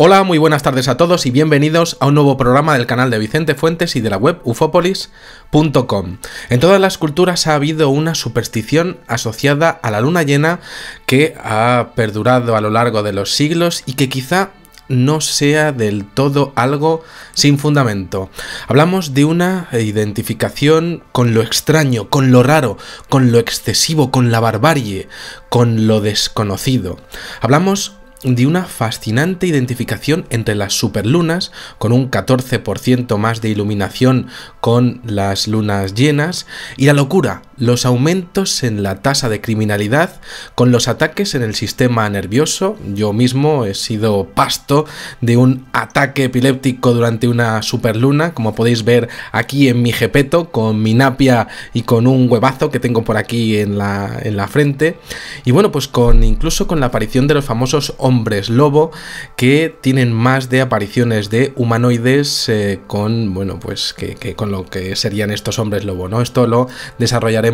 Hola, muy buenas tardes a todos y bienvenidos a un nuevo programa del canal de Vicente Fuentes y de la web ufopolis.com. En todas las culturas ha habido una superstición asociada a la luna llena que ha perdurado a lo largo de los siglos y que quizá no sea del todo algo sin fundamento. Hablamos de una identificación con lo extraño, con lo raro, con lo excesivo, con la barbarie, con lo desconocido. Hablamos de una fascinante identificación entre las superlunas, con un 14% más de iluminación con las lunas llenas, y la locura los aumentos en la tasa de criminalidad, con los ataques en el sistema nervioso. Yo mismo he sido pasto de un ataque epiléptico durante una superluna, como podéis ver aquí en mi jepeto, con mi napia y con un huevazo que tengo por aquí en la, frente. Y bueno, pues con incluso con la aparición de los famosos hombres lobo, que tienen más de apariciones de humanoides eh, con, bueno, pues que, que con lo que serían estos hombres lobo, ¿no? Esto lo desarrollaré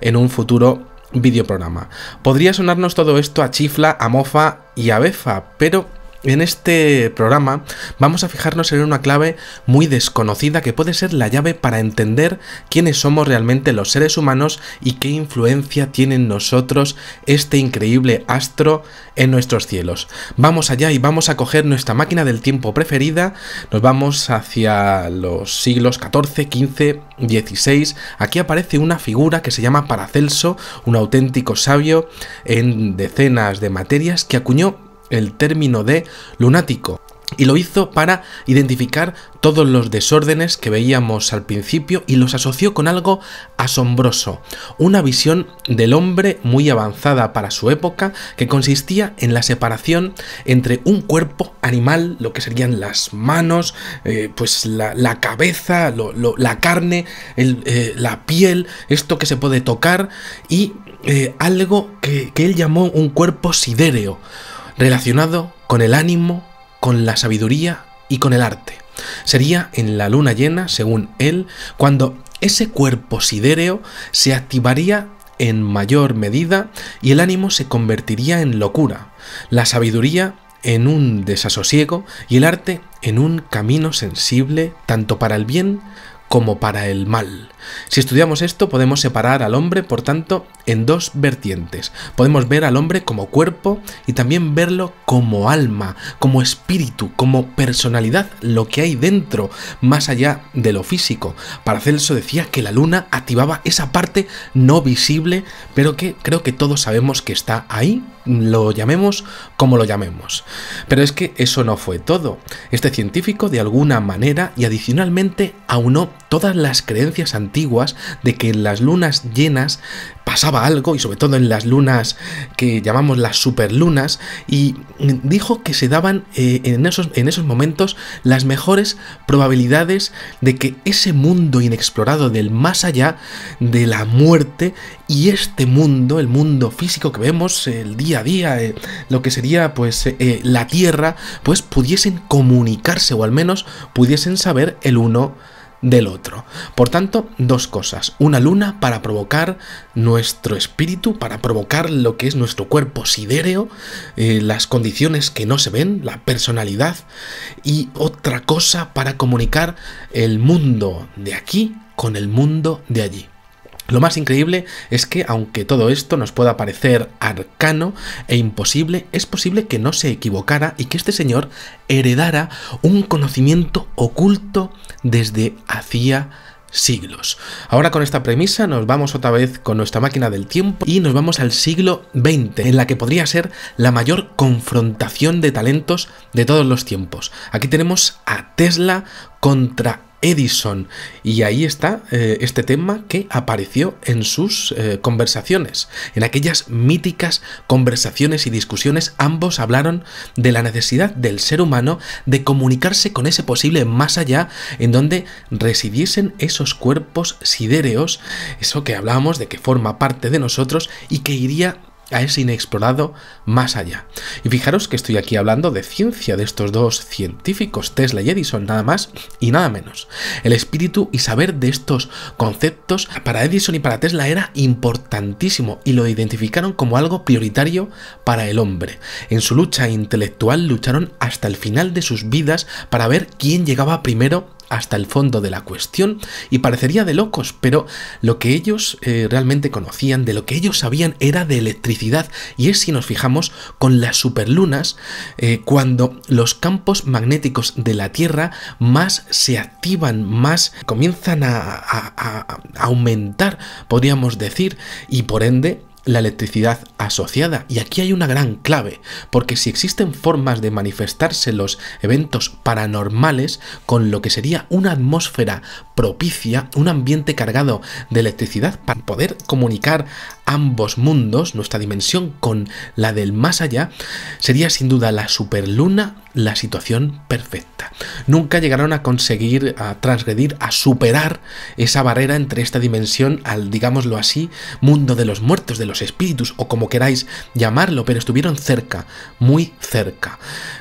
en un futuro programa Podría sonarnos todo esto a chifla, a mofa y a befa, pero en este programa vamos a fijarnos en una clave muy desconocida que puede ser la llave para entender quiénes somos realmente los seres humanos y qué influencia tiene en nosotros este increíble astro en nuestros cielos. Vamos allá y vamos a coger nuestra máquina del tiempo preferida, nos vamos hacia los siglos XIV, XV, XVI, aquí aparece una figura que se llama Paracelso, un auténtico sabio en decenas de materias que acuñó el término de lunático y lo hizo para identificar todos los desórdenes que veíamos al principio y los asoció con algo asombroso, una visión del hombre muy avanzada para su época que consistía en la separación entre un cuerpo animal, lo que serían las manos, eh, pues la, cabeza, la carne, eh, la piel, esto que se puede tocar y eh, algo que, que él llamó un cuerpo sidéreo relacionado con el ánimo, con la sabiduría y con el arte. Sería en la luna llena, según él, cuando ese cuerpo sidéreo se activaría en mayor medida y el ánimo se convertiría en locura, la sabiduría en un desasosiego y el arte en un camino sensible tanto para el bien como para el mal. Si estudiamos esto, podemos separar al hombre, por tanto, en dos vertientes. Podemos ver al hombre como cuerpo y también verlo como alma, como espíritu, como personalidad, lo que hay dentro, más allá de lo físico. Paracelso decía que la luna activaba esa parte no visible, pero que creo que todos sabemos que está ahí, lo llamemos como lo llamemos. Pero es que eso no fue todo. Este científico, de alguna manera y adicionalmente, aunó todas las creencias antiguas antiguas de que en las lunas llenas pasaba algo, y sobre todo en las lunas que llamamos las superlunas, y dijo que se daban eh, en, esos, en esos momentos las mejores probabilidades de que ese mundo inexplorado del más allá, de la muerte, y este mundo, el mundo físico que vemos, el día a día, eh, lo que sería pues eh, la Tierra, pues pudiesen comunicarse o al menos pudiesen saber el uno del otro. Por tanto, dos cosas. Una luna para provocar nuestro espíritu, para provocar lo que es nuestro cuerpo sidéreo, eh, las condiciones que no se ven, la personalidad. Y otra cosa para comunicar el mundo de aquí con el mundo de allí. Lo más increíble es que, aunque todo esto nos pueda parecer arcano e imposible, es posible que no se equivocara y que este señor heredara un conocimiento oculto desde hacía siglos. Ahora con esta premisa nos vamos otra vez con nuestra máquina del tiempo y nos vamos al siglo XX, en la que podría ser la mayor confrontación de talentos de todos los tiempos. Aquí tenemos a Tesla contra Edison. Y ahí está eh, este tema que apareció en sus eh, conversaciones, en aquellas míticas conversaciones y discusiones. Ambos hablaron de la necesidad del ser humano de comunicarse con ese posible más allá en donde residiesen esos cuerpos sidéreos, eso que hablábamos de que forma parte de nosotros y que iría a ese inexplorado más allá. Y fijaros que estoy aquí hablando de ciencia de estos dos científicos, Tesla y Edison, nada más y nada menos. El espíritu y saber de estos conceptos para Edison y para Tesla era importantísimo y lo identificaron como algo prioritario para el hombre. En su lucha intelectual lucharon hasta el final de sus vidas para ver quién llegaba primero hasta el fondo de la cuestión y parecería de locos, pero lo que ellos eh, realmente conocían, de lo que ellos sabían era de electricidad y es si nos fijamos con las superlunas, eh, cuando los campos magnéticos de la Tierra más se activan, más comienzan a, a aumentar, podríamos decir, y por ende la electricidad asociada. Y aquí hay una gran clave, porque si existen formas de manifestarse los eventos paranormales con lo que sería una atmósfera propicia, un ambiente cargado de electricidad para poder comunicar ambos mundos, nuestra dimensión con la del más allá, sería sin duda la superluna la situación perfecta. Nunca llegaron a conseguir, a transgredir, a superar esa barrera entre esta dimensión al, digámoslo así, mundo de los muertos, de los espíritus, o como queráis llamarlo, pero estuvieron cerca, muy cerca.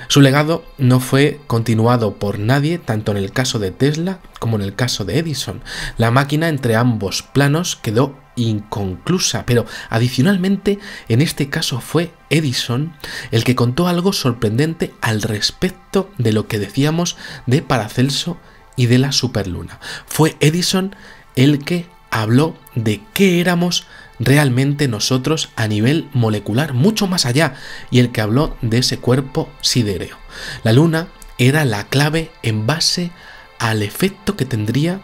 Su legado no fue continuado por nadie, tanto en el caso de Tesla como en el caso de Edison. La máquina entre ambos planos quedó inconclusa, pero adicionalmente en este caso fue Edison el que contó algo sorprendente al respecto de lo que decíamos de Paracelso y de la superluna. Fue Edison el que habló de qué éramos realmente nosotros a nivel molecular, mucho más allá, y el que habló de ese cuerpo sidéreo. La luna era la clave en base al efecto que tendría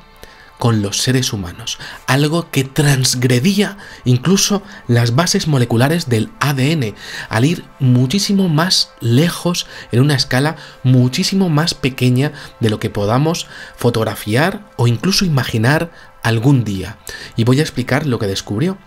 con los seres humanos, algo que transgredía incluso las bases moleculares del ADN, al ir muchísimo más lejos en una escala muchísimo más pequeña de lo que podamos fotografiar o incluso imaginar algún día. Y voy a explicar lo que descubrió.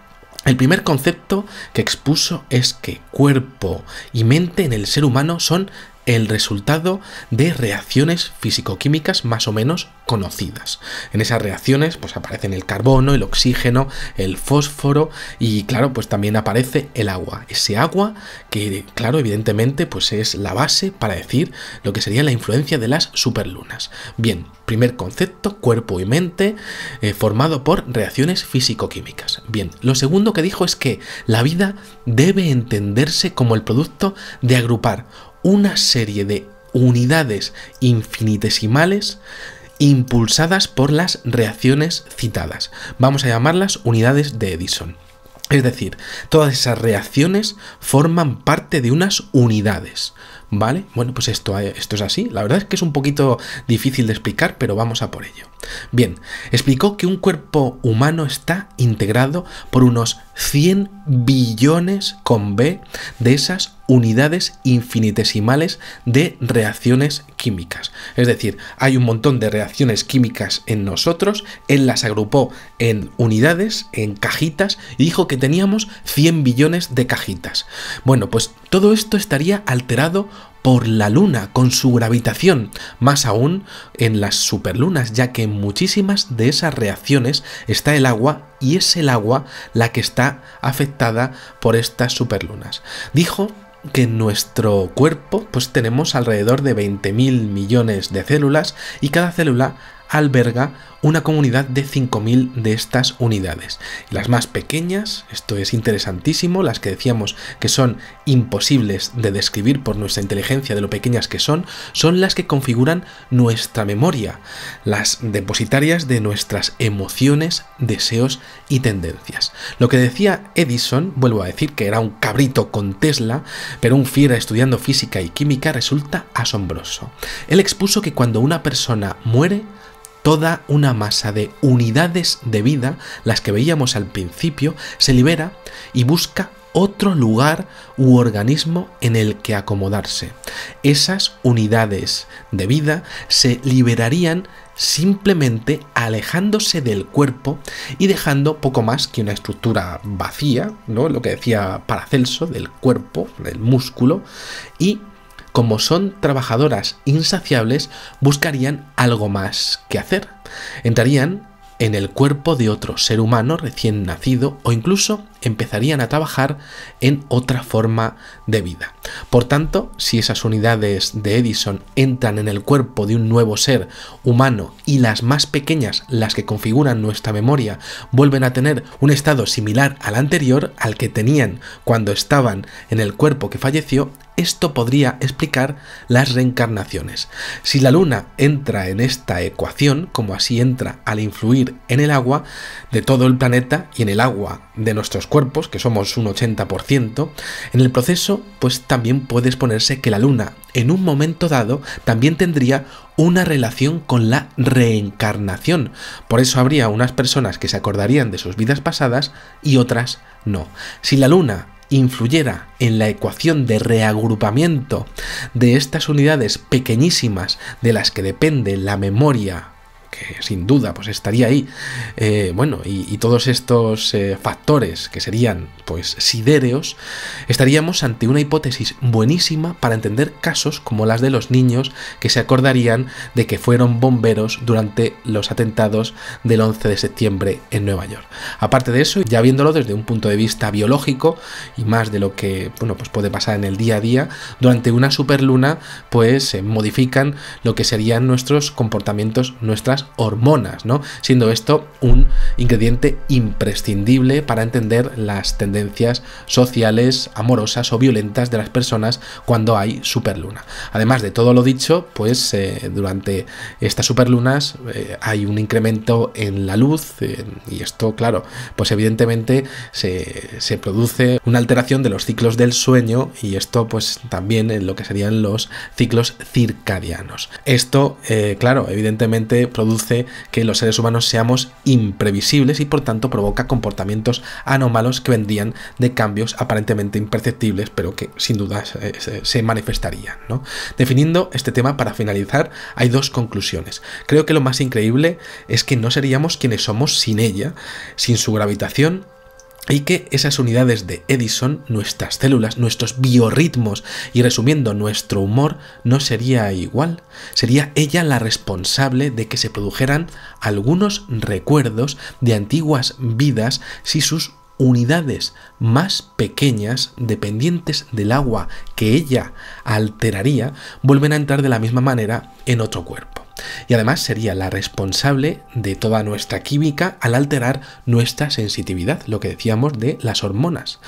El primer concepto que expuso es que cuerpo y mente en el ser humano son el resultado de reacciones físico-químicas más o menos conocidas. En esas reacciones pues aparecen el carbono, el oxígeno, el fósforo y claro, pues también aparece el agua. Ese agua que claro, evidentemente pues es la base para decir lo que sería la influencia de las superlunas. Bien, primer concepto, cuerpo y mente eh, formado por reacciones físico-químicas. Bien, lo segundo que dijo es que la vida debe entenderse como el producto de agrupar una serie de unidades infinitesimales impulsadas por las reacciones citadas. Vamos a llamarlas unidades de Edison. Es decir, todas esas reacciones forman parte de unas unidades. ¿Vale? Bueno, pues esto, eh, esto es así. La verdad es que es un poquito difícil de explicar, pero vamos a por ello. Bien, explicó que un cuerpo humano está integrado por unos 100 billones con B de esas unidades infinitesimales de reacciones químicas. Es decir, hay un montón de reacciones químicas en nosotros, él las agrupó en unidades, en cajitas, y dijo que teníamos 100 billones de cajitas. Bueno, pues todo esto estaría alterado por la Luna, con su gravitación, más aún en las superlunas, ya que en muchísimas de esas reacciones está el agua y es el agua la que está afectada por estas superlunas. Dijo que en nuestro cuerpo pues tenemos alrededor de mil millones de células y cada célula alberga una comunidad de 5.000 de estas unidades. Las más pequeñas, esto es interesantísimo, las que decíamos que son imposibles de describir por nuestra inteligencia de lo pequeñas que son, son las que configuran nuestra memoria, las depositarias de nuestras emociones, deseos y tendencias. Lo que decía Edison, vuelvo a decir que era un cabrito con Tesla, pero un fiera estudiando física y química resulta asombroso. Él expuso que cuando una persona muere, Toda una masa de unidades de vida, las que veíamos al principio, se libera y busca otro lugar u organismo en el que acomodarse. Esas unidades de vida se liberarían simplemente alejándose del cuerpo y dejando poco más que una estructura vacía, ¿no? Lo que decía Paracelso del cuerpo, del músculo y como son trabajadoras insaciables, buscarían algo más que hacer. Entrarían en el cuerpo de otro ser humano recién nacido o incluso empezarían a trabajar en otra forma de vida. Por tanto, si esas unidades de Edison entran en el cuerpo de un nuevo ser humano y las más pequeñas, las que configuran nuestra memoria, vuelven a tener un estado similar al anterior, al que tenían cuando estaban en el cuerpo que falleció, esto podría explicar las reencarnaciones. Si la luna entra en esta ecuación, como así entra al influir en el agua de todo el planeta y en el agua de nuestros cuerpos, cuerpos, que somos un 80%, en el proceso pues también puede exponerse que la luna en un momento dado también tendría una relación con la reencarnación. Por eso habría unas personas que se acordarían de sus vidas pasadas y otras no. Si la luna influyera en la ecuación de reagrupamiento de estas unidades pequeñísimas de las que depende la memoria que sin duda pues estaría ahí. Eh, bueno, y, todos estos eh, factores que serían pues sidéreos, estaríamos ante una hipótesis buenísima para entender casos como las de los niños que se acordarían de que fueron bomberos durante los atentados del 11 de septiembre en Nueva York. Aparte de eso, ya viéndolo desde un punto de vista biológico y más de lo que bueno, pues puede pasar en el día a día, durante una superluna pues se modifican lo que serían nuestros comportamientos, nuestras hormonas, ¿no? Siendo esto un ingrediente imprescindible para entender las tendencias sociales, amorosas o violentas de las personas cuando hay superluna. Además de todo lo dicho, pues eh, durante estas superlunas eh, hay un incremento en la luz y esto, claro, pues evidentemente se, se produce una alteración de los ciclos del sueño y esto pues también en lo que serían los ciclos circadianos. Esto, eh, claro, evidentemente produce que los seres humanos seamos imprevisibles y por tanto provoca comportamientos anómalos que vendrían de cambios aparentemente imperceptibles, pero que sin duda se, manifestarían. Definiendo este tema para finalizar, hay dos conclusiones. Creo que lo más increíble es que no seríamos quienes somos sin ella, sin su gravitación y que esas unidades de Edison, nuestras células, nuestros biorritmos y resumiendo nuestro humor no sería igual. Sería ella la responsable de que se produjeran algunos recuerdos de antiguas vidas si sus unidades más pequeñas dependientes del agua que ella alteraría vuelven a entrar de la misma manera en otro cuerpo y además sería la responsable de toda nuestra química al alterar nuestra sensitividad, lo que decíamos de las hormonas.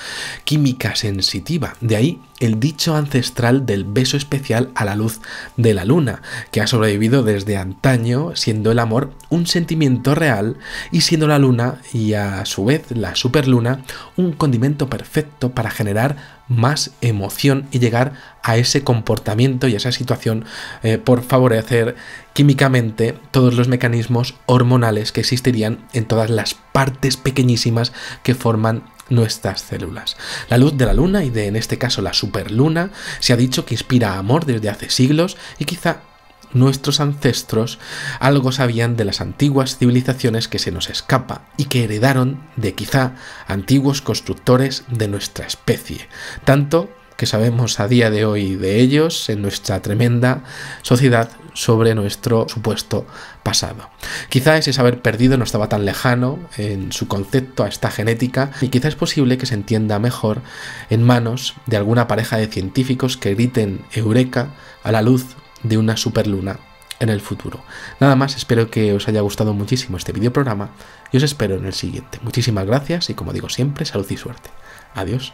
Química sensitiva, de ahí el dicho ancestral del beso especial a la luz de la luna, que ha sobrevivido desde antaño siendo el amor un sentimiento real y siendo la luna y a su vez la superluna un condimento perfecto para generar más emoción y llegar a ese comportamiento y a esa situación eh, por favorecer químicamente todos los mecanismos hormonales que existirían en todas las partes pequeñísimas que forman nuestras células. La luz de la luna y de en este caso la superluna se ha dicho que inspira amor desde hace siglos y quizá nuestros ancestros algo sabían de las antiguas civilizaciones que se nos escapa y que heredaron de quizá antiguos constructores de nuestra especie, tanto que sabemos a día de hoy de ellos en nuestra tremenda sociedad sobre nuestro supuesto pasado. Quizá ese saber perdido no estaba tan lejano en su concepto a esta genética y quizá es posible que se entienda mejor en manos de alguna pareja de científicos que griten eureka a la luz de una superluna en el futuro. Nada más, espero que os haya gustado muchísimo este programa y os espero en el siguiente. Muchísimas gracias y como digo siempre, salud y suerte. Adiós.